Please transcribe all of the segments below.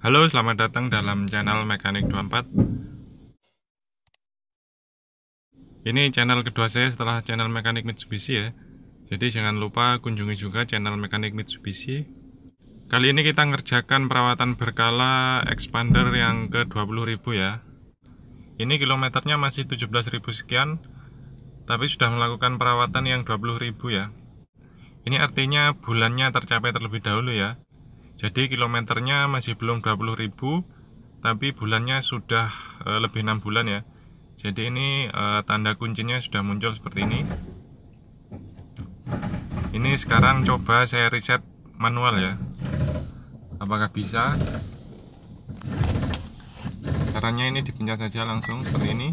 Halo, selamat datang dalam channel Mekanik 24 Ini channel kedua saya setelah channel Mekanik Mitsubishi ya Jadi jangan lupa kunjungi juga channel Mekanik Mitsubishi Kali ini kita ngerjakan perawatan berkala expander yang ke 20.000 ya Ini kilometernya masih 17.000 sekian Tapi sudah melakukan perawatan yang 20.000 ya Ini artinya bulannya tercapai terlebih dahulu ya jadi kilometernya masih belum 20.000 tapi bulannya sudah eh, lebih 6 bulan ya jadi ini eh, tanda kuncinya sudah muncul seperti ini ini sekarang coba saya reset manual ya apakah bisa caranya ini dipencet saja langsung seperti ini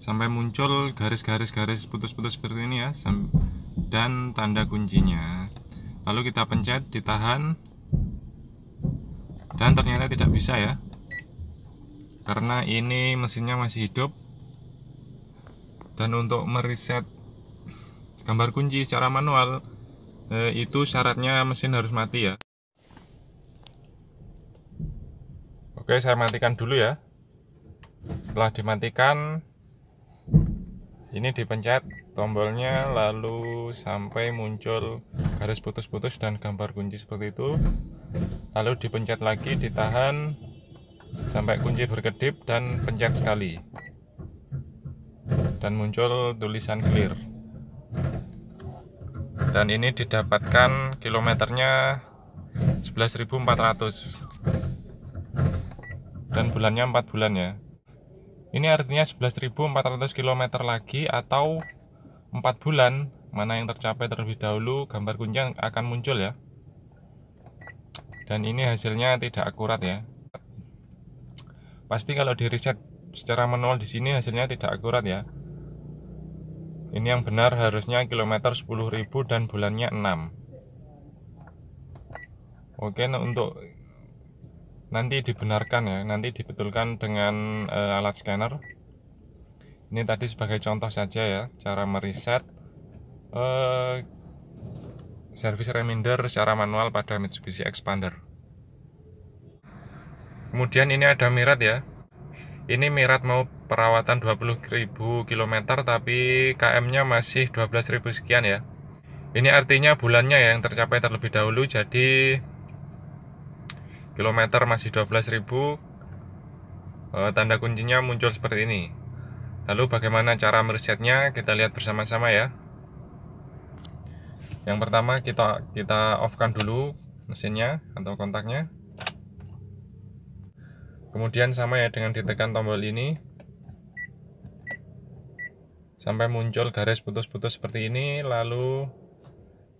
sampai muncul garis-garis garis putus-putus seperti ini ya dan tanda kuncinya lalu kita pencet ditahan dan ternyata tidak bisa ya karena ini mesinnya masih hidup dan untuk mereset gambar kunci secara manual eh, itu syaratnya mesin harus mati ya Oke saya matikan dulu ya setelah dimatikan ini dipencet tombolnya lalu sampai muncul garis putus-putus dan gambar kunci seperti itu lalu dipencet lagi ditahan sampai kunci berkedip dan pencet sekali dan muncul tulisan clear dan ini didapatkan kilometernya 11.400 dan bulannya 4 bulan ya ini artinya 11.400 km lagi atau 4 bulan mana yang tercapai terlebih dahulu gambar kunci akan muncul ya. Dan ini hasilnya tidak akurat ya. Pasti kalau di reset secara manual di sini hasilnya tidak akurat ya. Ini yang benar harusnya kilometer 10.000 dan bulannya 6. Oke, untuk nanti dibenarkan ya nanti dibetulkan dengan e, alat scanner ini tadi sebagai contoh saja ya cara mereset e, service reminder secara manual pada Mitsubishi Expander kemudian ini ada mirat ya ini mirat mau perawatan 20.000 km tapi KM-nya masih 12.000 sekian ya ini artinya bulannya ya yang tercapai terlebih dahulu jadi kilometer masih 12.000 e, eh, tanda kuncinya muncul seperti ini lalu bagaimana cara meresetnya kita lihat bersama-sama ya yang pertama kita kita off dulu mesinnya atau kontaknya kemudian sama ya dengan ditekan tombol ini sampai muncul garis putus-putus seperti ini lalu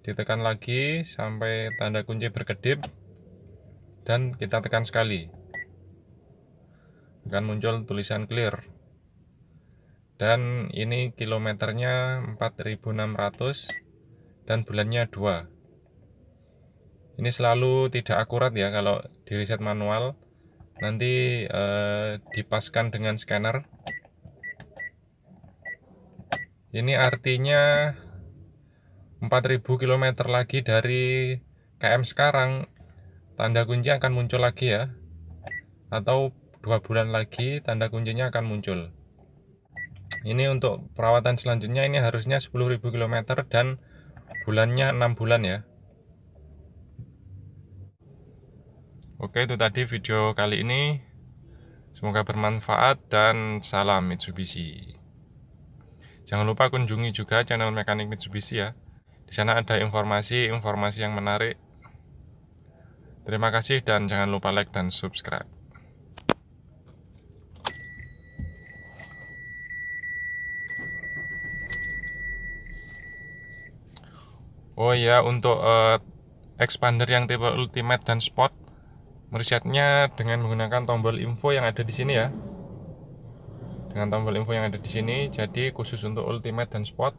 ditekan lagi sampai tanda kunci berkedip dan kita tekan sekali akan muncul tulisan clear dan ini kilometernya 4600 dan bulannya 2 ini selalu tidak akurat ya kalau di reset manual nanti eh, dipaskan dengan scanner ini artinya 4000 km lagi dari KM sekarang tanda kunci akan muncul lagi ya atau dua bulan lagi tanda kuncinya akan muncul ini untuk perawatan selanjutnya ini harusnya 10.000 km dan bulannya 6 bulan ya Oke itu tadi video kali ini Semoga bermanfaat dan salam Mitsubishi Jangan lupa kunjungi juga channel Mekanik Mitsubishi ya Di sana ada informasi-informasi yang menarik Terima kasih dan jangan lupa like dan subscribe. Oh ya untuk uh, expander yang tipe ultimate dan spot, meresetnya dengan menggunakan tombol info yang ada di sini ya. Dengan tombol info yang ada di sini, jadi khusus untuk ultimate dan spot,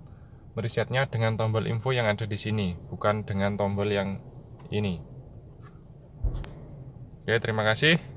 meresetnya dengan tombol info yang ada di sini, bukan dengan tombol yang ini. Oke, ya, terima kasih.